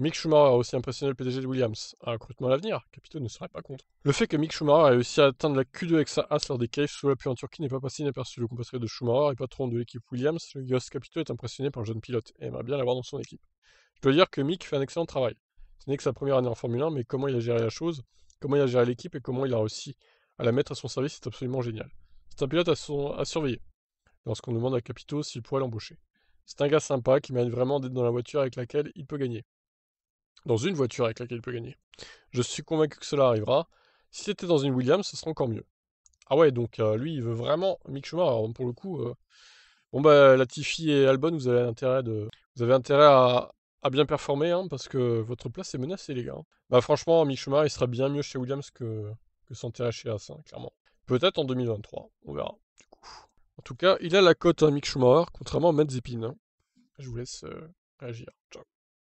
Mick Schumacher a aussi impressionné le PDG de Williams. Un recrutement à l'avenir, Capito ne serait pas contre. Le fait que Mick Schumacher ait réussi à atteindre la Q2 avec sa As lors des qualifs sous la pluie en Turquie n'est pas passé inaperçu. Le compatriote de Schumacher et patron de l'équipe Williams, Jos Capito est impressionné par le jeune pilote et aimerait bien l'avoir dans son équipe. Je dois dire que Mick fait un excellent travail. Ce n'est que sa première année en Formule 1, mais comment il a géré la chose, comment il a géré l'équipe et comment il a réussi à la mettre à son service est absolument génial. C'est un pilote à, surveiller. Lorsqu'on demande à Capito s'il pourrait l'embaucher. C'est un gars sympa qui mène vraiment d'être dans la voiture avec laquelle il peut gagner dans une voiture avec laquelle il peut gagner. Je suis convaincu que cela arrivera. Si c'était dans une Williams, ce serait encore mieux. Ah ouais, donc euh, lui, il veut vraiment Mick Schumacher. pour le coup, euh, bon bah Latifi et Albon, vous avez intérêt à, bien performer, hein, parce que votre place est menacée, les gars. Hein. Bah franchement, Mick Schumacher, il sera bien mieux chez Williams que que s'enterrer chez As, hein, clairement. Peut-être en 2023, on verra. Du coup. En tout cas, il a la cote, à Mick Schumacher, contrairement à Matt Zepin. Je vous laisse euh, réagir. Ciao.